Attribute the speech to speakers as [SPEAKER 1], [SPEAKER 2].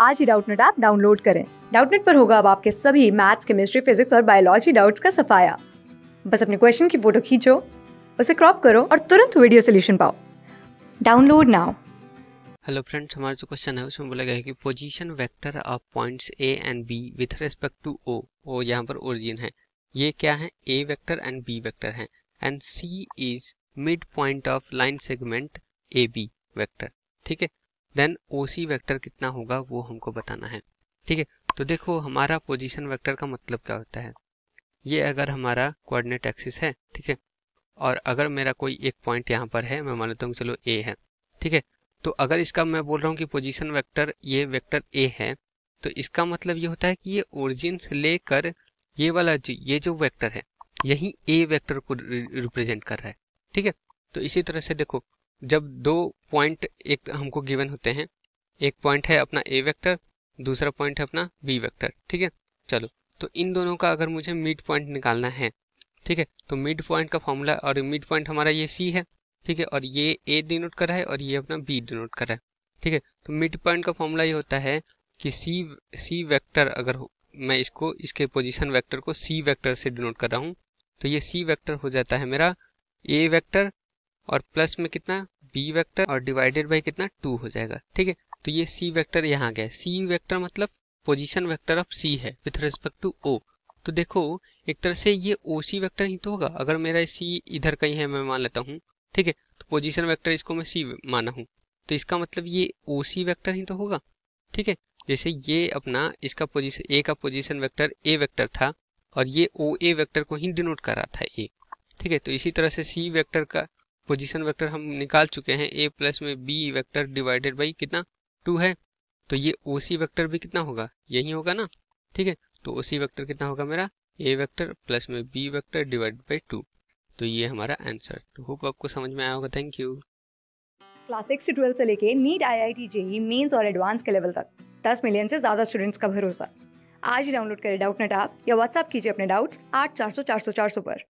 [SPEAKER 1] आज ही Doubtnut app download करें डाउटनेट पर होगा अब आपके सभी मैथ्स केमिस्ट्री फिजिक्स और बायोलॉजी डाउट्स का सफाया बस अपने क्वेश्चन की फोटो खींचो उसे क्रॉप करो और तुरंत वीडियो सोल्यूशन पाओ डाउनलोड नाउ
[SPEAKER 2] हेलो फ्रेंड्स हमारा जो क्वेश्चन है उसमें बोला गया है कि position vector of points A and B with respect to O O यहाँ पर ओरिजिन है ये क्या है A vector and B vector है and C is mid point of line segment A B vector ठीक है देन ओ सी वैक्टर कितना होगा वो हमको बताना है ठीक है तो देखो हमारा पोजीशन वेक्टर का मतलब क्या होता है ये अगर हमारा कोऑर्डिनेट एक्सिस है ठीक है और अगर मेरा कोई एक पॉइंट यहाँ पर है मैं मान लेता हूँ चलो ए है ठीक है तो अगर इसका मैं बोल रहा हूँ कि पोजीशन वेक्टर ये वेक्टर ए है तो इसका मतलब ये होता है कि ये ओरिजिन से लेकर ये वाला जो ये जो वेक्टर है यही ए वेक्टर को रिप्रेजेंट कर रहा है ठीक है तो इसी तरह से देखो जब दो पॉइंट एक हमको गिवन होते हैं एक पॉइंट है अपना ए वेक्टर दूसरा पॉइंट है अपना बी वेक्टर ठीक है चलो तो इन दोनों का अगर मुझे मिड पॉइंट निकालना है ठीक है तो मिड पॉइंट का फॉर्मूला और मिड पॉइंट हमारा ये सी है ठीक है और ये ए डिनोट कर रहा है और ये अपना बी डिनोट कर रहा है ठीक है तो मिड पॉइंट का फॉर्मूला ये होता है कि सी सी वेक्टर अगर मैं इसको इसके पोजिशन वैक्टर को सी वैक्टर से डिनोट कर रहा हूँ तो ये सी वैक्टर हो जाता है मेरा ए वैक्टर और प्लस में कितना बी वैक्टर और डिवाइडेड बाई कितना टू हो जाएगा ठीक है तो ये सी वैक्टर यहाँ गया सी वैक्टर मतलब पोजिशन वैक्टर ऑफ सी है विथ रेस्पेक्ट टू ओ तो देखो एक तरह से ये ओ सी वैक्टर ही तो होगा अगर मेरा सी इधर कहीं है मैं मान लेता हूँ ठीक है तो पोजिशन वैक्टर इसको मैं सी माना हूँ तो इसका मतलब ये ओ सी वैक्टर ही तो होगा ठीक है जैसे ये अपना इसका पोजिशन ए का पोजिशन वैक्टर ए वैक्टर था और ये ओ ए वैक्टर को ही डिनोट कर रहा था ए ठीक है तो इसी तरह से सी वैक्टर का पोजीशन वेक्टर हम निकाल चुके हैं ए प्लस में बी वेक्टर डिवाइडेड बाई कितना टू है तो ये ओ सी वैक्टर भी कितना होगा यही होगा ना ठीक है तो ओ सी वैक्टर कितना होगा मेरा ए वैक्टर प्लस में B vector divided by two तो ये हमारा आंसर तो होप आपको समझ में आया होगा थैंक यू
[SPEAKER 1] क्लास सिक्स से ट्वेल्थ से लेके NEET I I T JEE Mains और एडवांस के लेवल तक दस मिलियन से ज्यादा स्टूडेंट्स का भरोसा आज ही डाउनलोड करें डाउट नेट आप या व्हाट्सअप कीजिए अपने डाउट्स आठ चार सौ चार सौ चार सौ पर